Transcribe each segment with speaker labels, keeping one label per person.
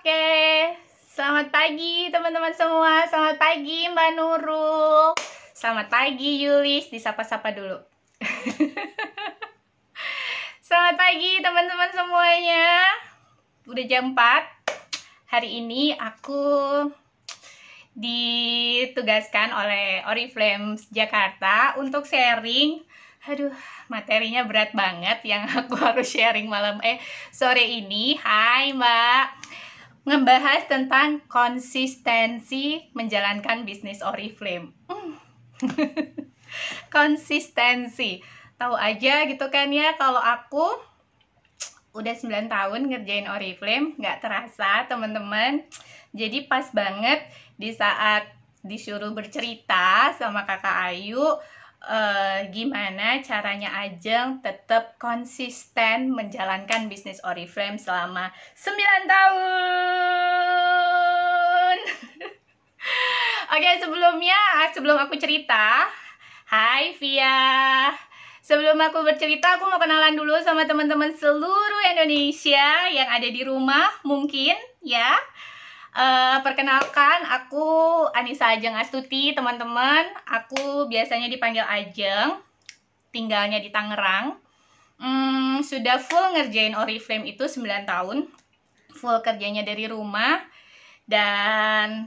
Speaker 1: Oke, selamat pagi teman-teman semua. Selamat pagi Mbak Nurul. Selamat pagi Yulis, disapa-sapa dulu. selamat pagi teman-teman semuanya. Udah jam 4. Hari ini aku ditugaskan oleh Oriflames Jakarta untuk sharing aduh materinya berat banget yang aku harus sharing malam eh sore ini hai mbak ngebahas tentang konsistensi menjalankan bisnis Oriflame. Hmm. konsistensi. Tahu aja gitu kan ya kalau aku udah 9 tahun ngerjain Oriflame, nggak terasa teman-teman. Jadi pas banget di saat disuruh bercerita sama kakak Ayu uh, gimana caranya Ajeng tetap konsisten menjalankan bisnis Oriflame selama 9 tahun. Oke, okay, sebelumnya sebelum aku cerita, hai Via. Sebelum aku bercerita, aku mau kenalan dulu sama teman-teman seluruh Indonesia yang ada di rumah, mungkin ya. Eh, perkenalkan, aku Anissa Ajeng Astuti, teman-teman. Aku biasanya dipanggil Ajeng, tinggalnya di Tangerang. Hmm, sudah full ngerjain Oriflame itu 9 tahun. Full kerjanya dari rumah. Dan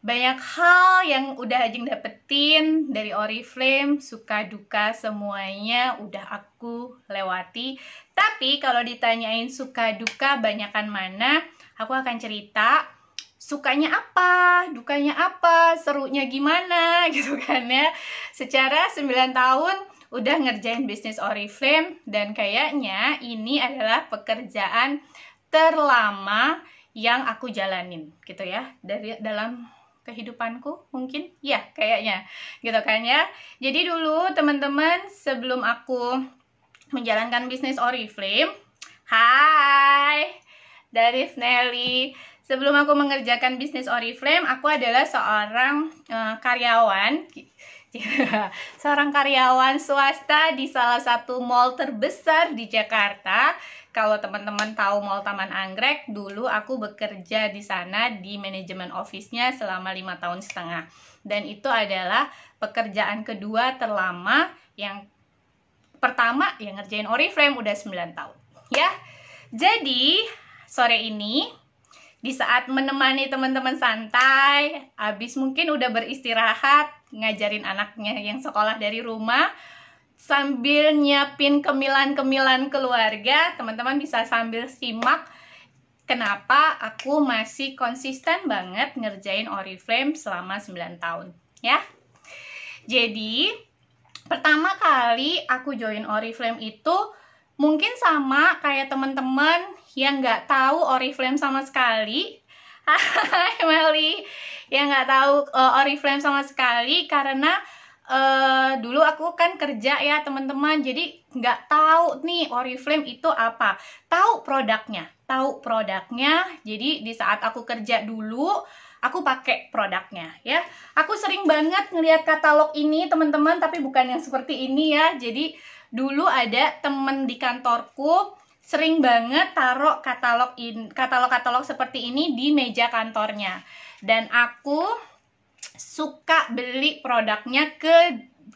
Speaker 1: banyak hal yang udah Ajeng dapetin dari Oriflame, suka duka semuanya udah aku lewati. Tapi kalau ditanyain suka duka banyakan mana, Aku akan cerita sukanya apa, dukanya apa, serunya gimana gitu kan ya. Secara 9 tahun udah ngerjain bisnis Oriflame dan kayaknya ini adalah pekerjaan terlama yang aku jalanin gitu ya dari dalam kehidupanku mungkin ya kayaknya gitu kan ya jadi dulu teman-teman sebelum aku menjalankan bisnis Oriflame hai dari Snelly. Sebelum aku mengerjakan bisnis Oriflame, aku adalah seorang uh, karyawan seorang karyawan swasta di salah satu mall terbesar di Jakarta. Kalau teman-teman tahu Mall Taman Anggrek, dulu aku bekerja di sana di manajemen office-nya selama lima tahun setengah. Dan itu adalah pekerjaan kedua terlama yang pertama yang ngerjain Oriflame udah 9 tahun. Ya. Jadi, sore ini di saat menemani teman-teman santai, habis mungkin udah beristirahat, ngajarin anaknya yang sekolah dari rumah, sambil nyiapin kemilan-kemilan keluarga, teman-teman bisa sambil simak kenapa aku masih konsisten banget ngerjain Oriflame selama 9 tahun, ya. Jadi, pertama kali aku join Oriflame itu Mungkin sama kayak teman-teman yang nggak tahu oriflame sama sekali. Hai Meli, yang nggak tahu uh, oriflame sama sekali karena uh, dulu aku kan kerja ya teman-teman jadi nggak tahu nih Oriflame itu apa tahu produknya tahu produknya jadi di saat aku kerja dulu aku pakai produknya ya aku sering banget ngelihat katalog ini teman-teman tapi bukan yang seperti ini ya jadi dulu ada temen di kantorku sering banget taruh katalog in, katalog katalog seperti ini di meja kantornya dan aku suka beli produknya ke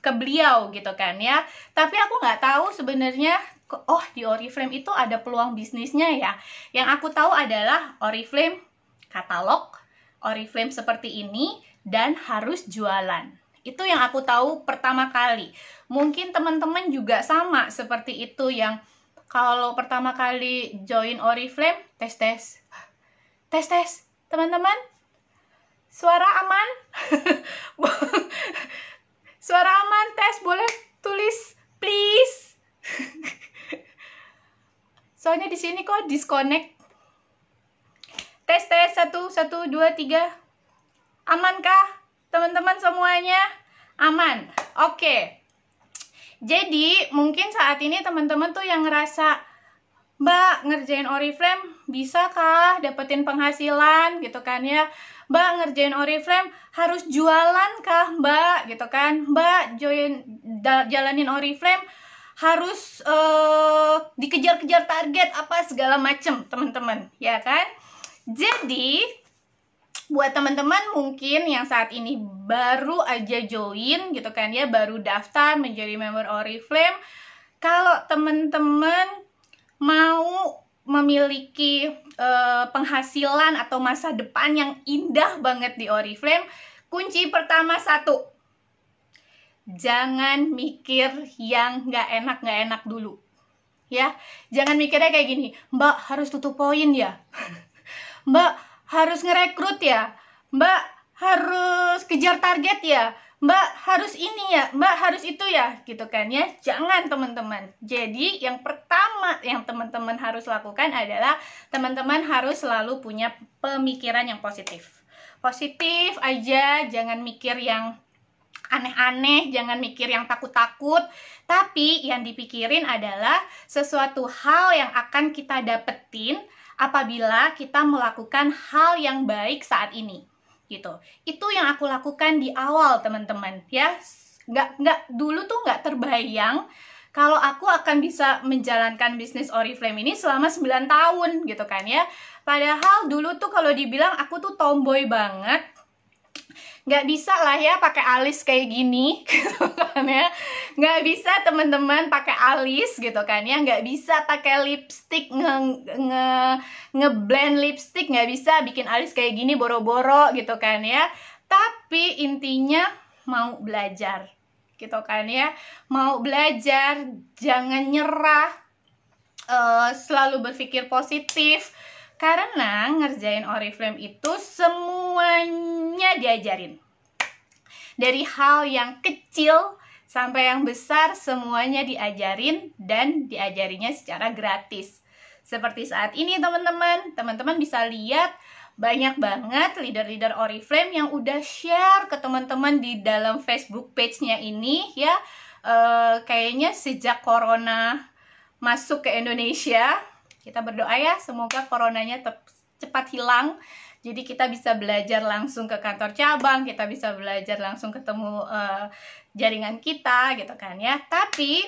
Speaker 1: ke beliau gitu kan ya tapi aku nggak tahu sebenarnya oh di Oriflame itu ada peluang bisnisnya ya yang aku tahu adalah Oriflame katalog Oriflame seperti ini dan harus jualan itu yang aku tahu pertama kali. Mungkin teman-teman juga sama seperti itu yang kalau pertama kali join Oriflame, tes-tes. Tes-tes, teman-teman. Suara aman? Suara aman, tes boleh tulis please. Soalnya di sini kok disconnect. Tes tes satu satu dua tiga. Amankah? Teman-teman semuanya aman. Oke. Jadi, mungkin saat ini teman-teman tuh yang ngerasa Mbak, ngerjain oriflame bisakah dapetin penghasilan gitu kan ya? Mbak, ngerjain oriflame harus jualan kah Mbak gitu kan? Mbak, join jalanin oriflame harus uh, dikejar-kejar target apa segala macem teman-teman ya kan? Jadi buat teman-teman mungkin yang saat ini baru aja join gitu kan ya baru daftar menjadi member Oriflame kalau teman-teman mau memiliki uh, penghasilan atau masa depan yang indah banget di Oriflame kunci pertama satu jangan mikir yang nggak enak nggak enak dulu ya jangan mikirnya kayak gini mbak harus tutup poin ya mbak harus ngerekrut ya, Mbak harus kejar target ya, Mbak harus ini ya, Mbak harus itu ya, gitu kan ya. Jangan teman-teman. Jadi yang pertama yang teman-teman harus lakukan adalah teman-teman harus selalu punya pemikiran yang positif. Positif aja, jangan mikir yang aneh-aneh, jangan mikir yang takut-takut, tapi yang dipikirin adalah sesuatu hal yang akan kita dapetin apabila kita melakukan hal yang baik saat ini gitu itu yang aku lakukan di awal teman-teman ya nggak nggak dulu tuh nggak terbayang kalau aku akan bisa menjalankan bisnis Oriflame ini selama 9 tahun gitu kan ya. Padahal dulu tuh kalau dibilang aku tuh tomboy banget, nggak bisa lah ya pakai alis kayak gini gitu kan ya nggak bisa teman-teman pakai alis gitu kan ya nggak bisa pakai lipstick nge nge ngeblend lipstick nggak bisa bikin alis kayak gini boro-boro gitu kan ya tapi intinya mau belajar gitu kan ya mau belajar jangan nyerah uh, selalu berpikir positif karena ngerjain oriflame itu semuanya diajarin. Dari hal yang kecil sampai yang besar semuanya diajarin dan diajarinya secara gratis. Seperti saat ini teman-teman, teman-teman bisa lihat banyak banget leader-leader Oriflame yang udah share ke teman-teman di dalam Facebook page-nya ini ya. E, kayaknya sejak corona masuk ke Indonesia kita berdoa ya, semoga coronanya cepat hilang. Jadi kita bisa belajar langsung ke kantor cabang, kita bisa belajar langsung ketemu uh, jaringan kita gitu kan ya. Tapi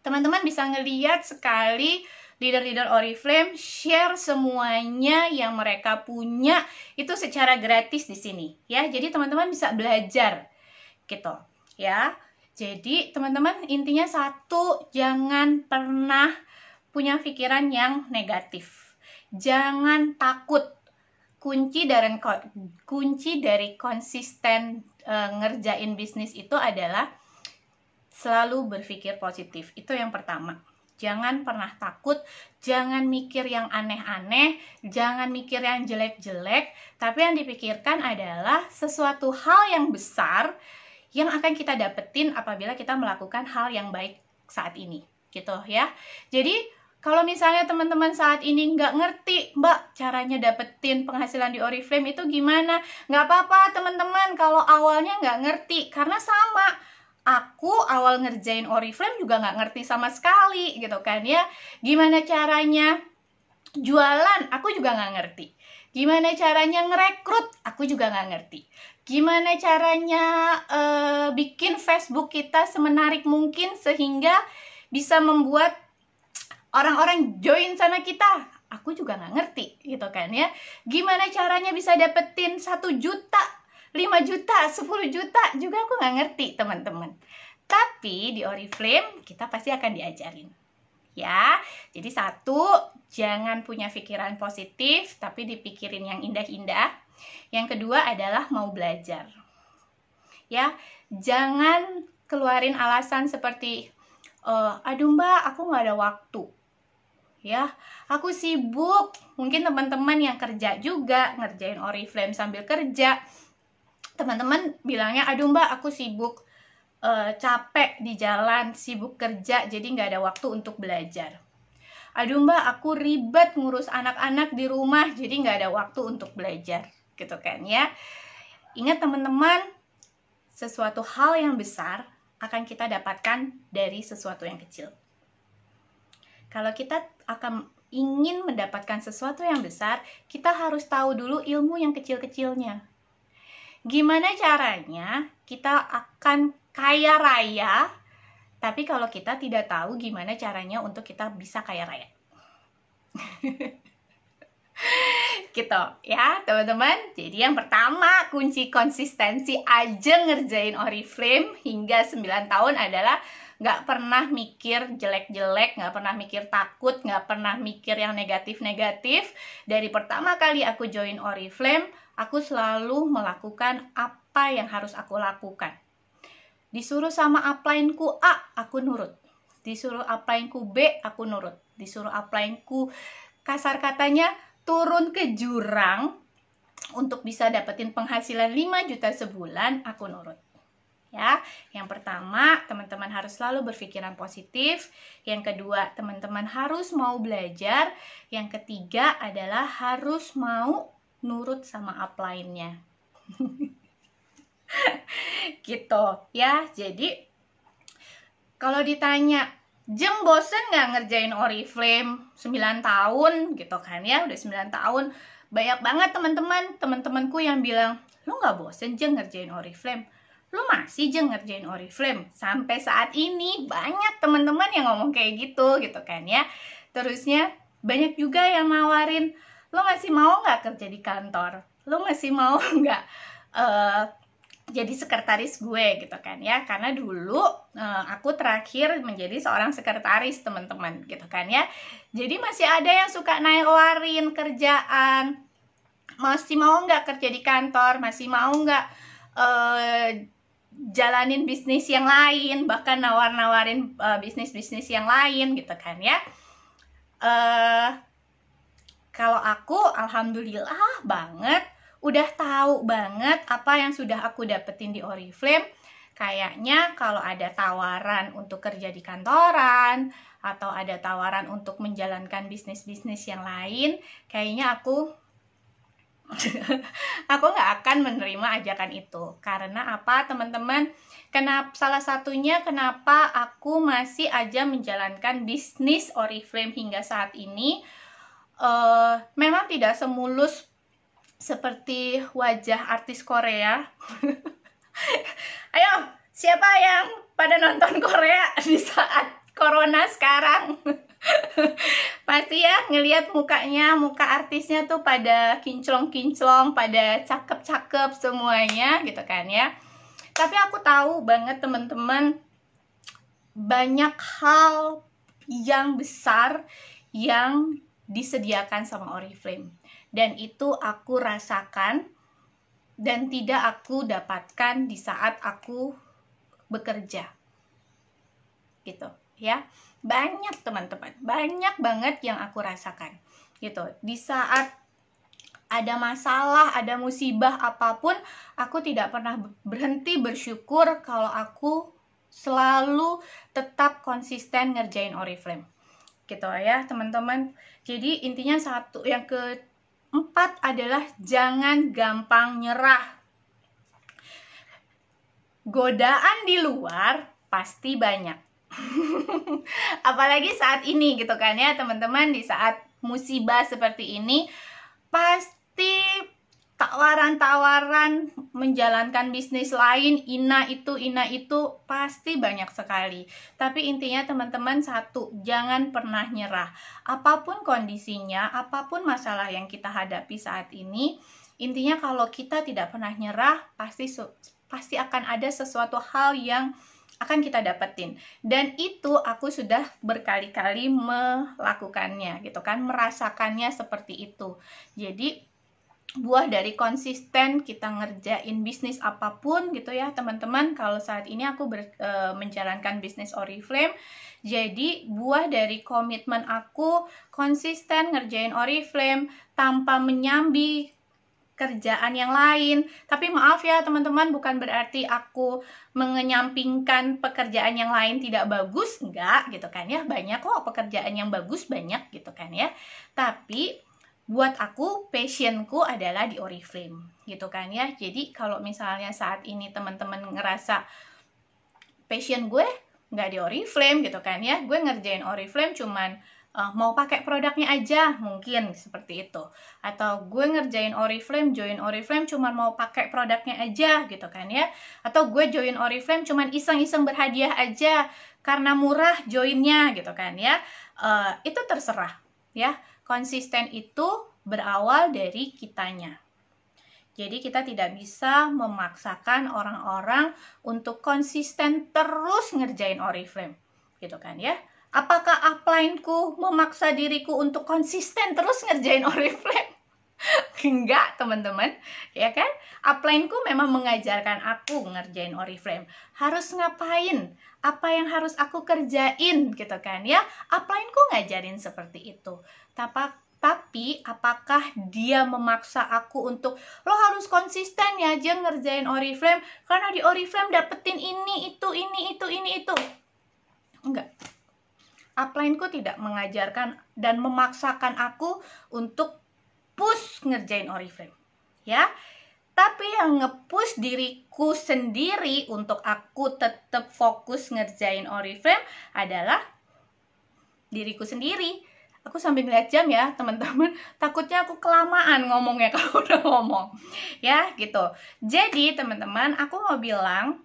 Speaker 1: teman-teman bisa ngeliat sekali leader-leader Oriflame share semuanya yang mereka punya itu secara gratis di sini ya. Jadi teman-teman bisa belajar gitu ya. Jadi teman-teman intinya satu jangan pernah punya pikiran yang negatif. Jangan takut. Kunci dari kunci dari konsisten e, ngerjain bisnis itu adalah selalu berpikir positif. Itu yang pertama. Jangan pernah takut, jangan mikir yang aneh-aneh, jangan mikir yang jelek-jelek, tapi yang dipikirkan adalah sesuatu hal yang besar yang akan kita dapetin apabila kita melakukan hal yang baik saat ini gitu ya. Jadi kalau misalnya teman-teman saat ini nggak ngerti, Mbak, caranya dapetin penghasilan di Oriflame itu gimana? Nggak apa-apa, teman-teman, kalau awalnya nggak ngerti. Karena sama, aku awal ngerjain Oriflame juga nggak ngerti sama sekali, gitu kan ya. Gimana caranya jualan? Aku juga nggak ngerti. Gimana caranya ngerekrut? Aku juga nggak ngerti gimana caranya uh, bikin Facebook kita semenarik mungkin sehingga bisa membuat orang-orang join sana kita aku juga nggak ngerti gitu kan ya gimana caranya bisa dapetin satu juta 5 juta 10 juta juga aku nggak ngerti teman-teman tapi di Oriflame kita pasti akan diajarin ya jadi satu jangan punya pikiran positif tapi dipikirin yang indah-indah yang kedua adalah mau belajar ya jangan keluarin alasan seperti e, aduh mbak aku nggak ada waktu ya. Aku sibuk. Mungkin teman-teman yang kerja juga ngerjain oriflame sambil kerja. Teman-teman bilangnya, aduh mbak aku sibuk eh, capek di jalan, sibuk kerja, jadi nggak ada waktu untuk belajar. Aduh mbak aku ribet ngurus anak-anak di rumah, jadi nggak ada waktu untuk belajar, gitu kan ya. Ingat teman-teman, sesuatu hal yang besar akan kita dapatkan dari sesuatu yang kecil. Kalau kita akan ingin mendapatkan sesuatu yang besar, kita harus tahu dulu ilmu yang kecil-kecilnya. Gimana caranya kita akan kaya raya, tapi kalau kita tidak tahu gimana caranya untuk kita bisa kaya raya. gitu ya teman-teman jadi yang pertama kunci konsistensi aja ngerjain oriflame hingga 9 tahun adalah nggak pernah mikir jelek-jelek nggak pernah mikir takut nggak pernah mikir yang negatif-negatif dari pertama kali aku join Oriflame aku selalu melakukan apa yang harus aku lakukan disuruh sama upline-ku A aku nurut disuruh upline-ku B aku nurut disuruh upline-ku, kasar katanya turun ke jurang untuk bisa dapetin penghasilan 5 juta sebulan aku nurut ya. Yang pertama, teman-teman harus selalu berpikiran positif. Yang kedua, teman-teman harus mau belajar. Yang ketiga adalah harus mau nurut sama upline-nya. gitu ya. Jadi kalau ditanya Jeng bosen gak ngerjain Oriflame 9 tahun gitu kan ya udah 9 tahun banyak banget teman-teman teman-temanku yang bilang lo gak bosen jeng ngerjain Oriflame lu masih aja ngerjain oriflame sampai saat ini banyak teman-teman yang ngomong kayak gitu gitu kan ya terusnya banyak juga yang nawarin lu masih mau nggak kerja di kantor Lu masih mau nggak uh, jadi sekretaris gue gitu kan ya karena dulu uh, aku terakhir menjadi seorang sekretaris teman-teman gitu kan ya jadi masih ada yang suka nawarin kerjaan masih mau nggak kerja di kantor masih mau nggak uh, jalanin bisnis yang lain bahkan nawar-nawarin uh, bisnis-bisnis yang lain gitu kan ya uh, kalau aku alhamdulillah banget udah tahu banget apa yang sudah aku dapetin di Oriflame kayaknya kalau ada tawaran untuk kerja di kantoran atau ada tawaran untuk menjalankan bisnis-bisnis yang lain kayaknya aku aku nggak akan menerima ajakan itu karena apa teman-teman kenapa salah satunya kenapa aku masih aja menjalankan bisnis oriflame hingga saat ini uh, memang tidak semulus seperti wajah artis Korea ayo siapa yang pada nonton Korea di saat corona sekarang pasti ya ngelihat mukanya muka artisnya tuh pada kinclong-kinclong pada cakep-cakep semuanya gitu kan ya tapi aku tahu banget teman-teman banyak hal yang besar yang disediakan sama Oriflame dan itu aku rasakan dan tidak aku dapatkan di saat aku bekerja gitu ya banyak teman-teman banyak banget yang aku rasakan gitu di saat ada masalah, ada musibah apapun, aku tidak pernah berhenti bersyukur kalau aku selalu tetap konsisten ngerjain Oriflame. Gitu ya, teman-teman. Jadi intinya satu yang keempat adalah jangan gampang nyerah. Godaan di luar pasti banyak apalagi saat ini gitu kan ya teman-teman di saat musibah seperti ini pasti tawaran-tawaran menjalankan bisnis lain ina itu ina itu pasti banyak sekali tapi intinya teman-teman satu jangan pernah nyerah apapun kondisinya apapun masalah yang kita hadapi saat ini intinya kalau kita tidak pernah nyerah pasti pasti akan ada sesuatu hal yang akan kita dapetin dan itu aku sudah berkali-kali melakukannya gitu kan merasakannya seperti itu jadi buah dari konsisten kita ngerjain bisnis apapun gitu ya teman-teman kalau saat ini aku ber, e, menjalankan bisnis Oriflame jadi buah dari komitmen aku konsisten ngerjain Oriflame tanpa menyambi kerjaan yang lain. Tapi maaf ya teman-teman, bukan berarti aku mengenyampingkan pekerjaan yang lain tidak bagus, enggak gitu kan ya. Banyak kok pekerjaan yang bagus banyak gitu kan ya. Tapi buat aku passionku adalah di Oriflame gitu kan ya. Jadi kalau misalnya saat ini teman-teman ngerasa passion gue nggak di Oriflame gitu kan ya. Gue ngerjain Oriflame cuman uh, mau pakai produknya aja mungkin seperti itu atau gue ngerjain Oriflame join Oriflame cuman mau pakai produknya aja gitu kan ya atau gue join Oriflame cuman iseng-iseng berhadiah aja karena murah joinnya gitu kan ya uh, itu terserah ya konsisten itu berawal dari kitanya jadi kita tidak bisa memaksakan orang-orang untuk konsisten terus ngerjain Oriflame gitu kan ya Apakah upline-ku memaksa diriku untuk konsisten terus ngerjain oriflame? Enggak, teman-teman. Ya kan? Upline-ku memang mengajarkan aku ngerjain oriflame. Harus ngapain? Apa yang harus aku kerjain gitu kan ya? Upline-ku ngajarin seperti itu. Tapi tapi apakah dia memaksa aku untuk lo harus konsisten ya aja ngerjain oriflame karena di oriflame dapetin ini itu ini itu ini itu enggak ku tidak mengajarkan dan memaksakan aku untuk push ngerjain oriflame. Ya. Tapi yang ngepush diriku sendiri untuk aku tetap fokus ngerjain oriflame adalah diriku sendiri. Aku sambil ngeliat jam ya, teman-teman. Takutnya aku kelamaan ngomongnya kalau udah ngomong. Ya, gitu. Jadi, teman-teman, aku mau bilang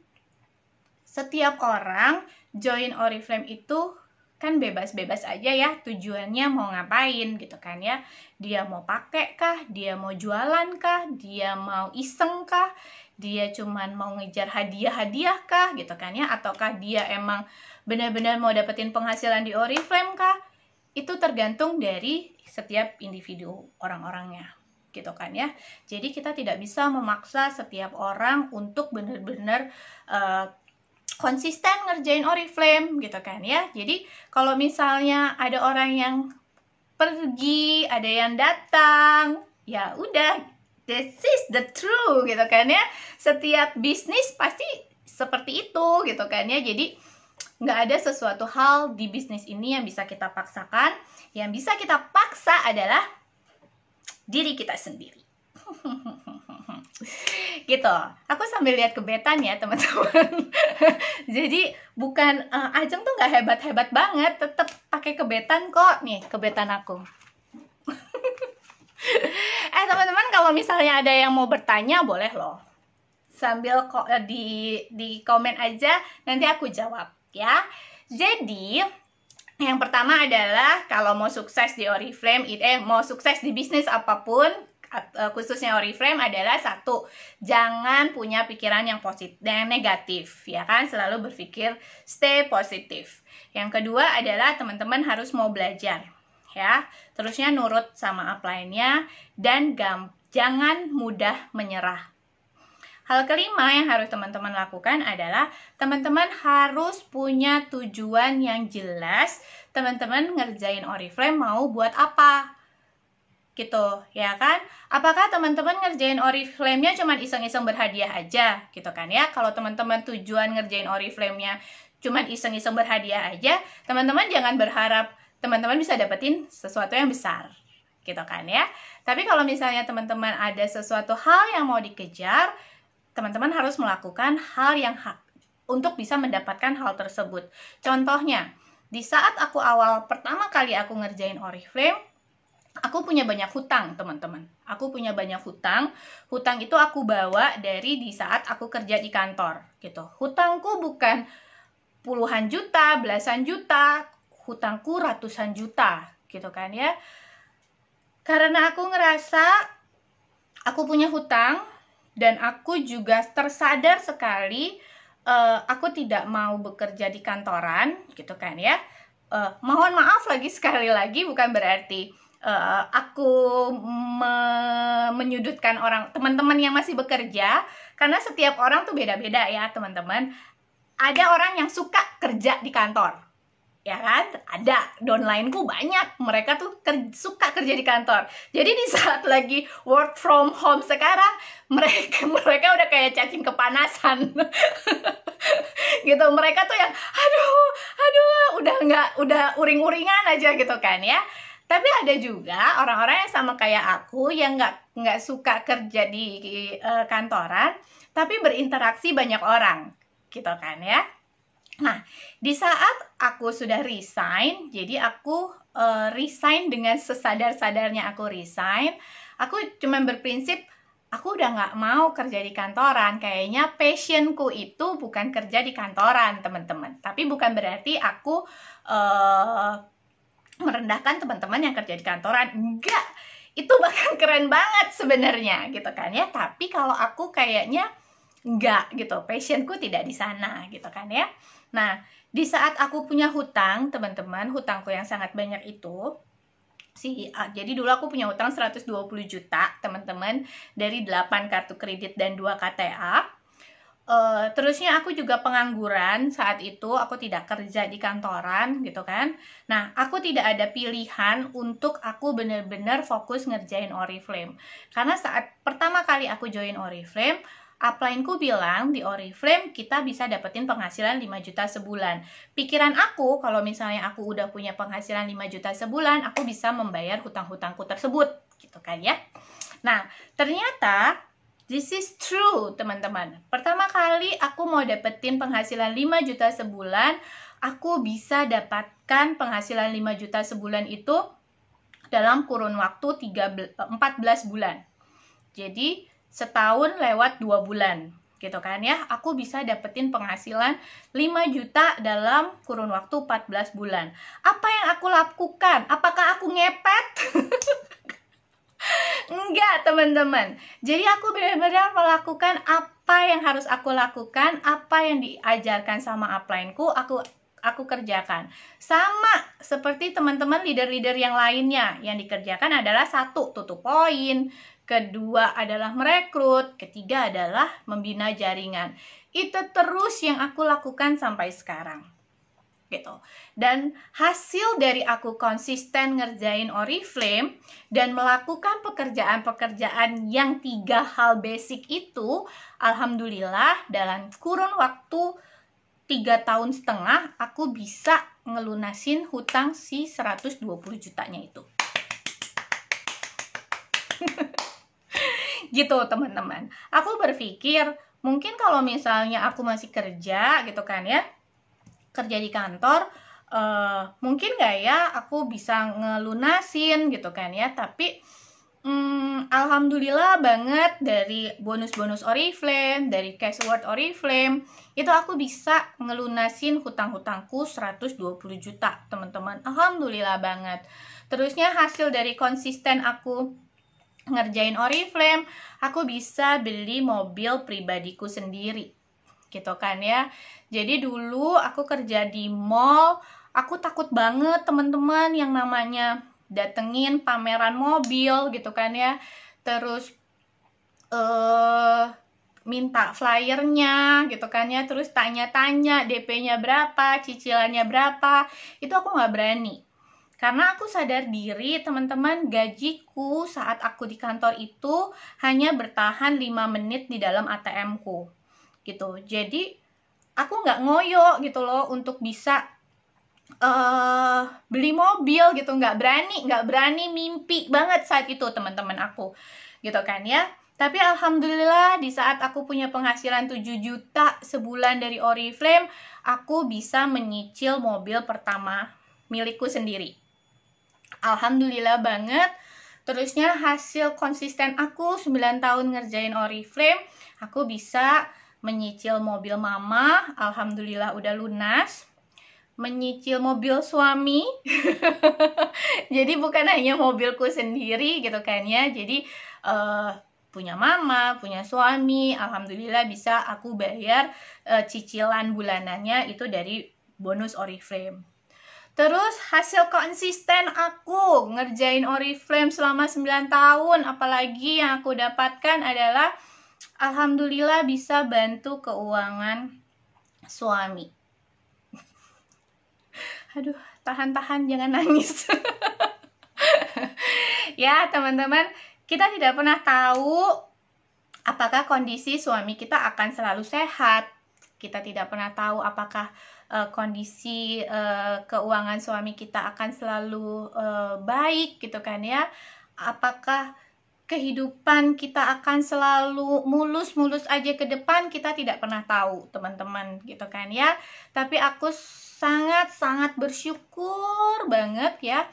Speaker 1: setiap orang join Oriflame itu kan bebas-bebas aja ya tujuannya mau ngapain gitu kan ya dia mau pakai kah dia mau jualan kah dia mau iseng kah dia cuman mau ngejar hadiah-hadiah kah gitu kan ya ataukah dia emang benar-benar mau dapetin penghasilan di Oriflame kah itu tergantung dari setiap individu orang-orangnya gitu kan ya jadi kita tidak bisa memaksa setiap orang untuk benar-benar uh, konsisten ngerjain oriflame gitu kan ya. Jadi kalau misalnya ada orang yang pergi, ada yang datang, ya udah this is the true gitu kan ya. Setiap bisnis pasti seperti itu gitu kan ya. Jadi nggak ada sesuatu hal di bisnis ini yang bisa kita paksakan. Yang bisa kita paksa adalah diri kita sendiri. gitu aku sambil lihat kebetan ya teman-teman jadi bukan uh, Ajeng tuh nggak hebat hebat banget tetap pakai kebetan kok nih kebetan aku eh teman-teman kalau misalnya ada yang mau bertanya boleh loh sambil kok eh, di di komen aja nanti aku jawab ya jadi yang pertama adalah kalau mau sukses di Oriflame, eh mau sukses di bisnis apapun, Eh, khususnya Oriflame adalah satu, jangan punya pikiran yang positif dan negatif, ya kan? Selalu berpikir stay positif. Yang kedua adalah teman-teman harus mau belajar, ya. Terusnya nurut sama upline-nya dan gam jangan mudah menyerah. Hal kelima yang harus teman-teman lakukan adalah teman-teman harus punya tujuan yang jelas teman-teman ngerjain Oriflame mau buat apa gitu ya kan apakah teman-teman ngerjain oriflame-nya cuman iseng-iseng berhadiah aja gitu kan ya kalau teman-teman tujuan ngerjain oriflame-nya cuman iseng-iseng berhadiah aja teman-teman jangan berharap teman-teman bisa dapetin sesuatu yang besar gitu kan ya tapi kalau misalnya teman-teman ada sesuatu hal yang mau dikejar teman-teman harus melakukan hal yang hak untuk bisa mendapatkan hal tersebut contohnya di saat aku awal pertama kali aku ngerjain oriflame aku punya banyak hutang teman-teman aku punya banyak hutang hutang itu aku bawa dari di saat aku kerja di kantor gitu hutangku bukan puluhan juta belasan juta hutangku ratusan juta gitu kan ya karena aku ngerasa aku punya hutang dan aku juga tersadar sekali uh, aku tidak mau bekerja di kantoran gitu kan ya uh, mohon maaf lagi sekali lagi bukan berarti uh, aku me menyudutkan orang teman-teman yang masih bekerja karena setiap orang tuh beda-beda ya teman-teman ada orang yang suka kerja di kantor ya kan ada downlineku banyak mereka tuh ker suka kerja di kantor jadi di saat lagi work from home sekarang mereka mereka udah kayak cacing kepanasan gitu mereka tuh yang aduh aduh udah nggak udah uring-uringan aja gitu kan ya tapi ada juga orang-orang yang sama kayak aku yang nggak nggak suka kerja di uh, kantoran tapi berinteraksi banyak orang gitu kan ya nah di saat aku sudah resign jadi aku uh, resign dengan sesadar-sadarnya aku resign aku cuma berprinsip aku udah nggak mau kerja di kantoran. Kayaknya passionku itu bukan kerja di kantoran, teman-teman. Tapi bukan berarti aku uh, merendahkan teman-teman yang kerja di kantoran enggak itu bahkan keren banget sebenarnya gitu kan ya tapi kalau aku kayaknya enggak gitu passionku tidak di sana gitu kan ya nah di saat aku punya hutang teman-teman hutangku yang sangat banyak itu si ah, jadi dulu aku punya hutang 120 juta teman-teman dari 8 kartu kredit dan 2 KTA Uh, terusnya aku juga pengangguran saat itu, aku tidak kerja di kantoran gitu kan. Nah, aku tidak ada pilihan untuk aku bener-bener fokus ngerjain Oriflame. Karena saat pertama kali aku join Oriflame, ku bilang di Oriflame kita bisa dapetin penghasilan 5 juta sebulan. Pikiran aku kalau misalnya aku udah punya penghasilan 5 juta sebulan, aku bisa membayar hutang-hutangku tersebut gitu kan ya. Nah, ternyata This is true, teman-teman. Pertama kali aku mau dapetin penghasilan 5 juta sebulan, aku bisa dapatkan penghasilan 5 juta sebulan itu dalam kurun waktu 13, 14 eh, bulan. Jadi, setahun lewat 2 bulan gitu kan ya. Aku bisa dapetin penghasilan 5 juta dalam kurun waktu 14 bulan. Apa yang aku lakukan? Apakah aku ngepet? Enggak teman-teman Jadi aku benar-benar melakukan apa yang harus aku lakukan Apa yang diajarkan sama uplineku Aku aku kerjakan Sama seperti teman-teman leader-leader yang lainnya Yang dikerjakan adalah satu tutup poin Kedua adalah merekrut Ketiga adalah membina jaringan Itu terus yang aku lakukan sampai sekarang gitu. Dan hasil dari aku konsisten ngerjain Oriflame dan melakukan pekerjaan-pekerjaan yang tiga hal basic itu, alhamdulillah dalam kurun waktu tiga tahun setengah aku bisa ngelunasin hutang si 120 jutanya itu. gitu teman-teman. Aku berpikir mungkin kalau misalnya aku masih kerja gitu kan ya, kerja di kantor uh, mungkin nggak ya aku bisa ngelunasin gitu kan ya tapi um, alhamdulillah banget dari bonus-bonus Oriflame dari cash award Oriflame itu aku bisa ngelunasin hutang-hutangku 120 juta teman-teman alhamdulillah banget terusnya hasil dari konsisten aku ngerjain Oriflame aku bisa beli mobil pribadiku sendiri gitu kan ya. Jadi dulu aku kerja di mall, aku takut banget teman-teman yang namanya datengin pameran mobil gitu kan ya. Terus eh uh, minta flyernya gitu kan ya terus tanya-tanya DP-nya berapa cicilannya berapa itu aku nggak berani karena aku sadar diri teman-teman gajiku saat aku di kantor itu hanya bertahan 5 menit di dalam ATM ku gitu jadi aku nggak ngoyo gitu loh untuk bisa uh, beli mobil gitu nggak berani nggak berani mimpi banget saat itu teman-teman aku gitu kan ya tapi alhamdulillah di saat aku punya penghasilan 7 juta sebulan dari Oriflame, aku bisa menyicil mobil pertama milikku sendiri. Alhamdulillah banget. Terusnya hasil konsisten aku 9 tahun ngerjain Oriflame, aku bisa menyicil mobil mama, alhamdulillah udah lunas. Menyicil mobil suami. jadi bukan hanya mobilku sendiri gitu kan ya. Jadi uh, punya mama, punya suami, alhamdulillah bisa aku bayar uh, cicilan bulanannya itu dari bonus Oriflame. Terus hasil konsisten aku ngerjain Oriflame selama 9 tahun, apalagi yang aku dapatkan adalah Alhamdulillah bisa bantu keuangan suami. Aduh, tahan-tahan jangan nangis. ya, teman-teman, kita tidak pernah tahu apakah kondisi suami kita akan selalu sehat. Kita tidak pernah tahu apakah uh, kondisi uh, keuangan suami kita akan selalu uh, baik gitu kan ya. Apakah kehidupan kita akan selalu mulus-mulus aja ke depan kita tidak pernah tahu teman-teman gitu kan ya tapi aku sangat-sangat bersyukur banget ya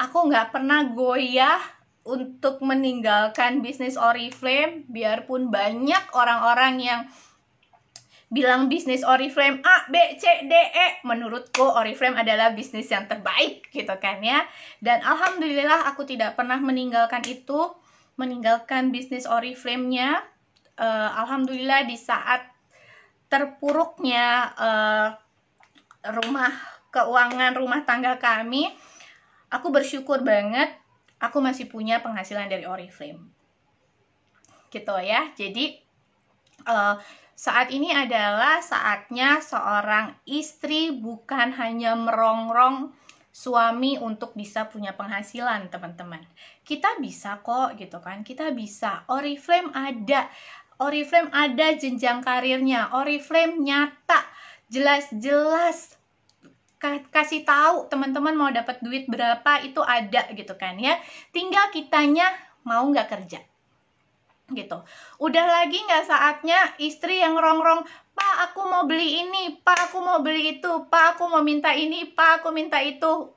Speaker 1: aku nggak pernah goyah untuk meninggalkan bisnis Oriflame biarpun banyak orang-orang yang bilang bisnis Oriflame A, B, C, D, E. Menurutku Oriflame adalah bisnis yang terbaik gitu kan ya. Dan alhamdulillah aku tidak pernah meninggalkan itu meninggalkan bisnis oriflame-nya. Uh, Alhamdulillah di saat terpuruknya uh, rumah keuangan rumah tangga kami, aku bersyukur banget aku masih punya penghasilan dari oriflame. Gitu ya. Jadi uh, saat ini adalah saatnya seorang istri bukan hanya merongrong suami untuk bisa punya penghasilan, teman-teman kita bisa kok gitu kan kita bisa Oriflame ada Oriflame ada jenjang karirnya Oriflame nyata jelas-jelas kasih tahu teman-teman mau dapat duit berapa itu ada gitu kan ya tinggal kitanya mau nggak kerja gitu udah lagi nggak saatnya istri yang rongrong pak aku mau beli ini pak aku mau beli itu pak aku mau minta ini pak aku minta itu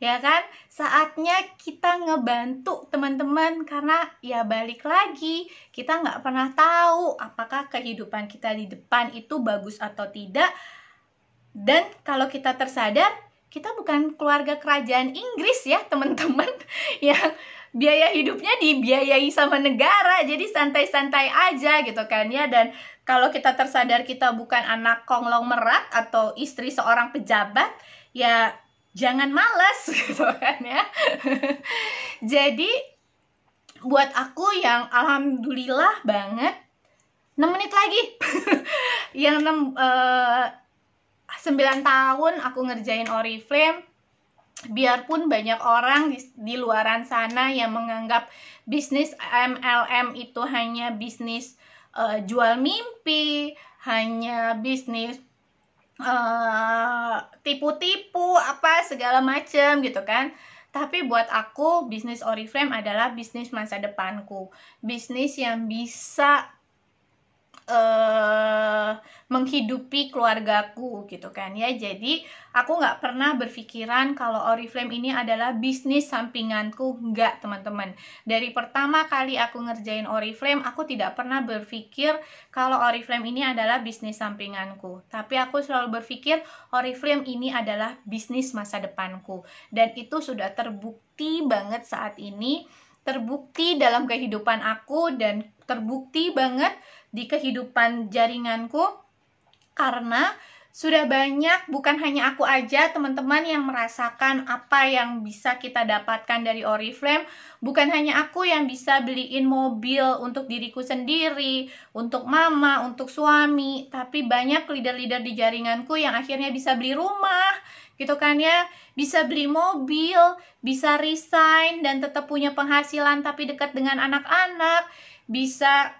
Speaker 1: ya kan? Saatnya kita ngebantu teman-teman karena ya balik lagi kita nggak pernah tahu apakah kehidupan kita di depan itu bagus atau tidak. Dan kalau kita tersadar, kita bukan keluarga kerajaan Inggris ya teman-teman yang biaya hidupnya dibiayai sama negara jadi santai-santai aja gitu kan ya dan kalau kita tersadar kita bukan anak konglomerat atau istri seorang pejabat ya jangan males gitu kan ya jadi buat aku yang alhamdulillah banget 6 menit lagi yang 6 uh, 9 tahun aku ngerjain oriflame biarpun banyak orang di, di luaran sana yang menganggap bisnis MLM itu hanya bisnis uh, jual mimpi hanya bisnis Eh, tipu-tipu uh, apa segala macem gitu kan tapi buat aku bisnis Oriflame adalah bisnis masa depanku bisnis yang bisa uh, menghidupi keluargaku gitu kan ya jadi aku nggak pernah berpikiran kalau Oriflame ini adalah bisnis sampinganku nggak teman-teman dari pertama kali aku ngerjain Oriflame aku tidak pernah berpikir kalau Oriflame ini adalah bisnis sampinganku tapi aku selalu berpikir Oriflame ini adalah bisnis masa depanku dan itu sudah terbukti banget saat ini terbukti dalam kehidupan aku dan terbukti banget di kehidupan jaringanku karena sudah banyak bukan hanya aku aja teman-teman yang merasakan apa yang bisa kita dapatkan dari Oriflame bukan hanya aku yang bisa beliin mobil untuk diriku sendiri untuk mama untuk suami tapi banyak leader-leader di jaringanku yang akhirnya bisa beli rumah gitu kan ya bisa beli mobil bisa resign dan tetap punya penghasilan tapi dekat dengan anak-anak bisa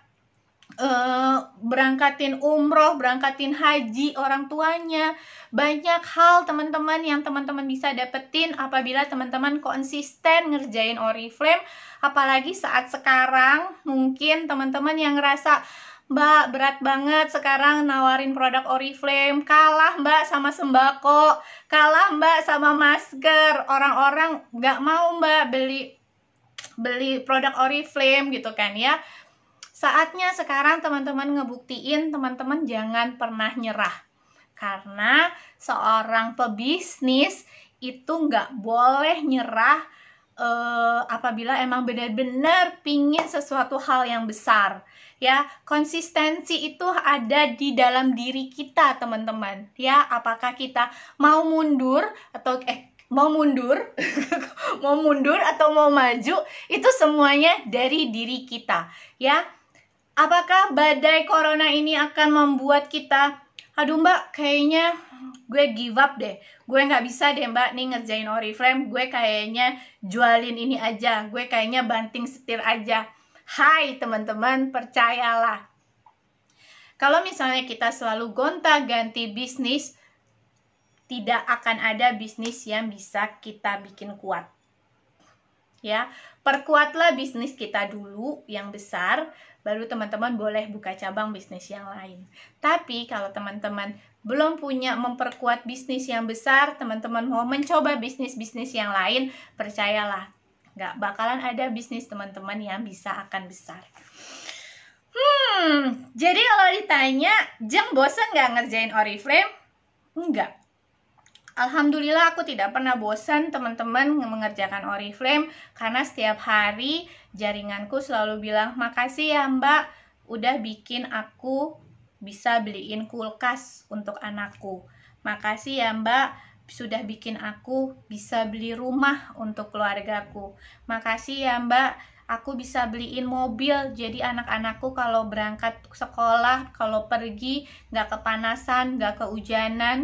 Speaker 1: Uh, berangkatin umroh, berangkatin haji orang tuanya. Banyak hal teman-teman yang teman-teman bisa dapetin apabila teman-teman konsisten ngerjain Oriflame. Apalagi saat sekarang mungkin teman-teman yang ngerasa Mbak berat banget sekarang nawarin produk Oriflame Kalah mbak sama sembako Kalah mbak sama masker Orang-orang gak mau mbak beli beli produk Oriflame gitu kan ya Saatnya sekarang teman-teman ngebuktiin teman-teman jangan pernah nyerah. Karena seorang pebisnis itu nggak boleh nyerah eh, apabila emang benar-benar pingin sesuatu hal yang besar. Ya, konsistensi itu ada di dalam diri kita, teman-teman. Ya, apakah kita mau mundur atau eh mau mundur, mau mundur atau mau maju, itu semuanya dari diri kita, ya apakah badai corona ini akan membuat kita aduh mbak kayaknya gue give up deh gue nggak bisa deh mbak nih ngerjain oriflame gue kayaknya jualin ini aja gue kayaknya banting setir aja hai teman-teman percayalah kalau misalnya kita selalu gonta ganti bisnis tidak akan ada bisnis yang bisa kita bikin kuat ya perkuatlah bisnis kita dulu yang besar baru teman-teman boleh buka cabang bisnis yang lain. Tapi kalau teman-teman belum punya memperkuat bisnis yang besar, teman-teman mau mencoba bisnis-bisnis yang lain, percayalah, nggak bakalan ada bisnis teman-teman yang bisa akan besar. Hmm, jadi kalau ditanya, Jeng bosen nggak ngerjain Oriflame? Enggak, Alhamdulillah aku tidak pernah bosan teman-teman mengerjakan Oriflame karena setiap hari jaringanku selalu bilang makasih ya mbak udah bikin aku bisa beliin kulkas untuk anakku. Makasih ya mbak sudah bikin aku bisa beli rumah untuk keluargaku. Makasih ya mbak aku bisa beliin mobil jadi anak-anakku kalau berangkat sekolah kalau pergi nggak kepanasan nggak keujanan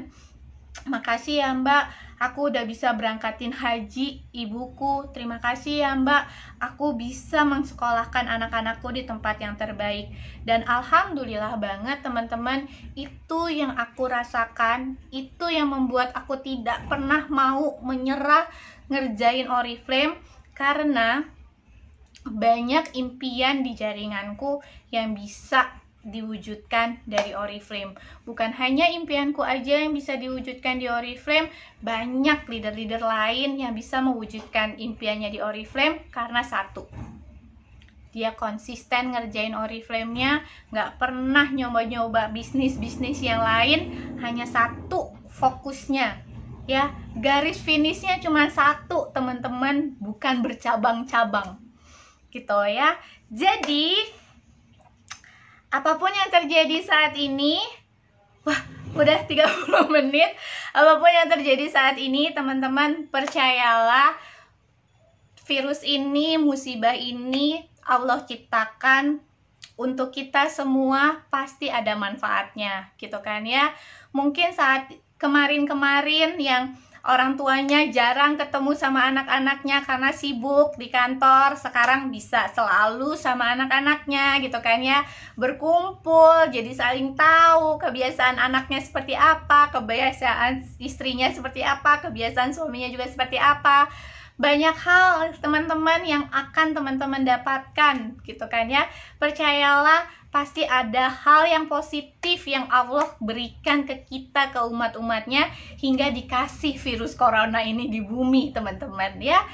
Speaker 1: Makasih ya Mbak, aku udah bisa berangkatin haji ibuku. Terima kasih ya Mbak, aku bisa mensekolahkan anak-anakku di tempat yang terbaik. Dan alhamdulillah banget teman-teman, itu yang aku rasakan, itu yang membuat aku tidak pernah mau menyerah ngerjain oriflame karena banyak impian di jaringanku yang bisa diwujudkan dari Oriflame. Bukan hanya impianku aja yang bisa diwujudkan di Oriflame, banyak leader-leader lain yang bisa mewujudkan impiannya di Oriflame karena satu. Dia konsisten ngerjain Oriflame-nya, nggak pernah nyoba-nyoba bisnis-bisnis yang lain, hanya satu fokusnya. Ya, garis finishnya cuma satu, teman-teman, bukan bercabang-cabang. Gitu ya. Jadi, apapun yang terjadi saat ini wah udah 30 menit apapun yang terjadi saat ini teman-teman percayalah virus ini musibah ini Allah ciptakan untuk kita semua pasti ada manfaatnya gitu kan ya mungkin saat kemarin-kemarin yang orang tuanya jarang ketemu sama anak-anaknya karena sibuk di kantor sekarang bisa selalu sama anak-anaknya gitu kan ya berkumpul jadi saling tahu kebiasaan anaknya seperti apa kebiasaan istrinya seperti apa kebiasaan suaminya juga seperti apa banyak hal teman-teman yang akan teman-teman dapatkan gitu kan ya percayalah pasti ada hal yang positif yang Allah berikan ke kita ke umat-umatnya hingga dikasih virus corona ini di bumi teman-teman ya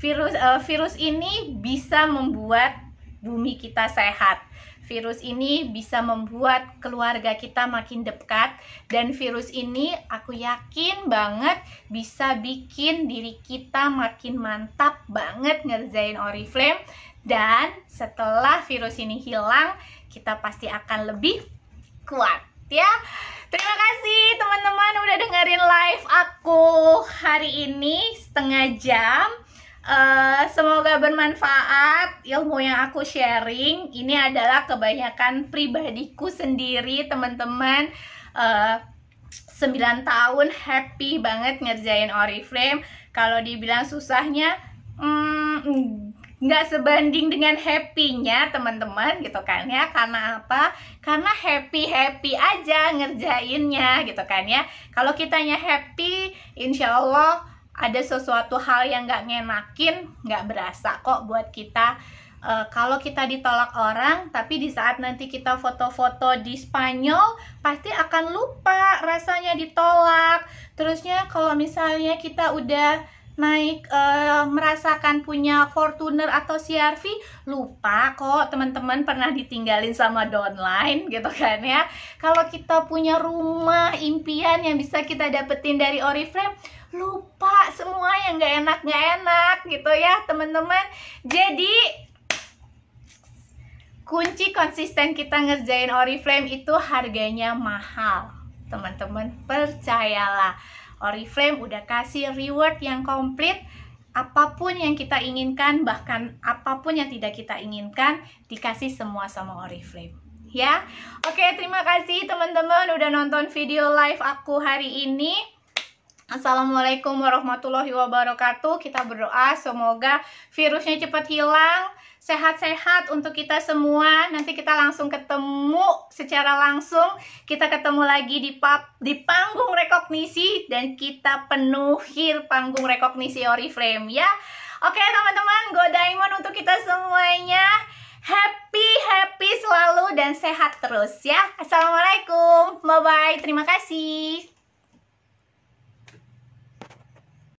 Speaker 1: virus uh, virus ini bisa membuat bumi kita sehat virus ini bisa membuat keluarga kita makin dekat dan virus ini aku yakin banget bisa bikin diri kita makin mantap banget ngerjain oriflame dan setelah virus ini hilang kita pasti akan lebih kuat ya. Terima kasih teman-teman udah dengerin live aku hari ini setengah jam Eh, semoga bermanfaat ilmu yang aku sharing. Ini adalah kebanyakan pribadiku sendiri, teman-teman. Uh, eh, 9 tahun happy banget ngerjain oriflame. Kalau dibilang susahnya, nggak hmm, nggak sebanding dengan happy-nya teman-teman gitu kan ya karena apa karena happy happy aja ngerjainnya gitu kan ya kalau kitanya happy insya Allah ada sesuatu hal yang nggak ngenakin nggak berasa kok buat kita e, kalau kita ditolak orang tapi di saat nanti kita foto-foto di Spanyol pasti akan lupa rasanya ditolak terusnya kalau misalnya kita udah naik e, merasakan punya Fortuner atau CRV lupa kok teman-teman pernah ditinggalin sama downline gitu kan ya kalau kita punya rumah impian yang bisa kita dapetin dari Oriflame lupa semua yang gak enak gak enak gitu ya teman-teman jadi kunci konsisten kita ngerjain Oriflame itu harganya mahal teman-teman percayalah Oriflame udah kasih reward yang komplit apapun yang kita inginkan bahkan apapun yang tidak kita inginkan dikasih semua sama Oriflame ya. Oke, terima kasih teman-teman udah nonton video live aku hari ini. Assalamualaikum warahmatullahi wabarakatuh. Kita berdoa semoga virusnya cepat hilang sehat-sehat untuk kita semua. Nanti kita langsung ketemu secara langsung. Kita ketemu lagi di pub, di panggung rekognisi dan kita penuhi panggung rekognisi Oriflame ya. Oke teman-teman, Go Diamond untuk kita semuanya. Happy, happy selalu dan sehat terus ya. Assalamualaikum, bye-bye, terima kasih.